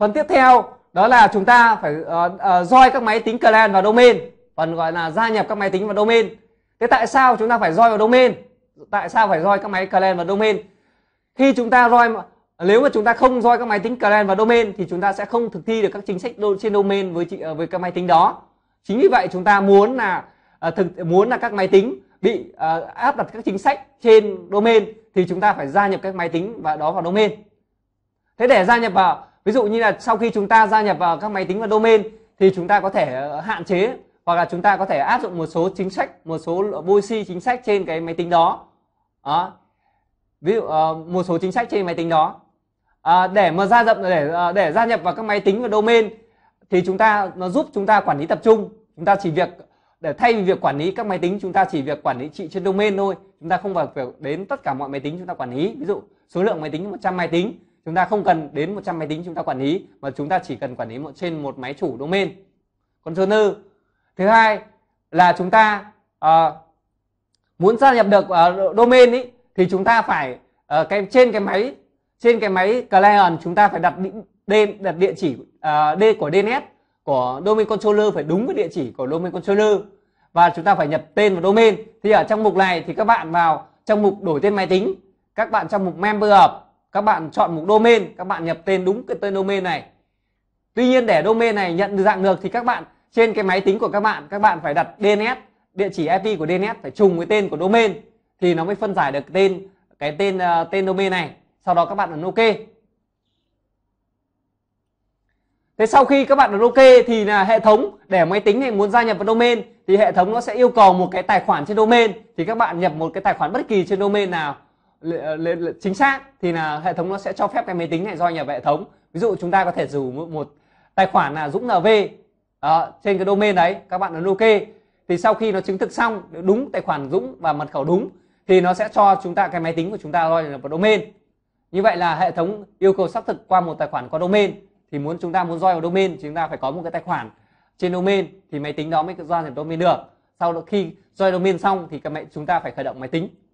phần tiếp theo đó là chúng ta phải uh, ờ, uh, ờ, join các máy tính client vào domain phần gọi là gia nhập các máy tính vào domain thế tại sao chúng ta phải join vào domain tại sao phải join các máy client vào domain khi chúng ta join nếu mà chúng ta không join các máy tính client vào domain thì chúng ta sẽ không thực thi được các chính sách trên domain với chị, ờ, với các máy tính đó chính vì vậy chúng ta muốn là thực muốn là các máy tính bị uh, áp đặt các chính sách trên domain thì chúng ta phải gia nhập các máy tính và đó vào domain thế để gia nhập vào ví dụ như là sau khi chúng ta gia nhập vào các máy tính và domain thì chúng ta có thể ờ, hạn chế hoặc là chúng ta có thể áp dụng một số chính sách một số policy chính sách trên cái máy tính đó, đó. ví dụ ờ, một số chính sách trên máy tính đó à, để mà gia nhập để để gia nhập vào các máy tính và domain thì chúng ta nó giúp chúng ta quản lý tập trung chúng ta chỉ việc để thay vì việc quản lý các máy tính chúng ta chỉ việc quản lý trị trên domain thôi chúng ta không phải đến tất cả mọi máy tính chúng ta quản lý ví dụ số lượng máy tính 100 máy tính chúng ta không cần đến 100 máy tính chúng ta quản lý mà chúng ta chỉ cần quản lý một trên một máy chủ domain container thứ hai là chúng ta uh, muốn gia nhập được uh, domain ý, thì chúng ta phải uh, cái trên cái máy trên cái máy client chúng ta phải đặt định đặt địa chỉ uh, d của DNS của domain controller phải đúng với địa chỉ của domain controller và chúng ta phải nhập tên vào domain thì ở trong mục này thì các bạn vào trong mục đổi tên máy tính các bạn trong mục member of các bạn chọn mục domain các bạn nhập tên đúng cái tên domain này tuy nhiên để domain này nhận dạng được thì các bạn trên cái máy tính của các bạn các bạn phải đặt DNS địa chỉ IP của DNS phải trùng với tên của domain thì nó mới phân giải được tên cái tên uh, tên domain này sau đó các bạn ấn OK Thế sau khi các bạn ấn OK thì là hệ thống để máy tính này muốn gia nhập vào domain thì hệ thống nó sẽ yêu cầu một cái tài khoản trên domain thì các bạn nhập một cái tài khoản bất kỳ trên domain nào Ờ, chính xác thì là hệ thống nó sẽ cho phép cái máy tính này do nhập hệ thống ví dụ chúng ta có thể dùng một tài khoản là dũng nv đó, trên cái domain đấy các bạn ấn ok thì sau khi nó chứng thực xong đúng tài khoản dũng và mật khẩu đúng thì nó sẽ cho chúng ta cái máy tính của chúng ta gọi là một domain như vậy là hệ thống yêu cầu xác thực qua một tài khoản có domain thì muốn chúng ta muốn join vào domain chúng ta phải có một cái tài khoản trên domain thì máy tính đó mới join được domain được sau đó khi join domain xong thì các mẹ chúng ta phải khởi động máy tính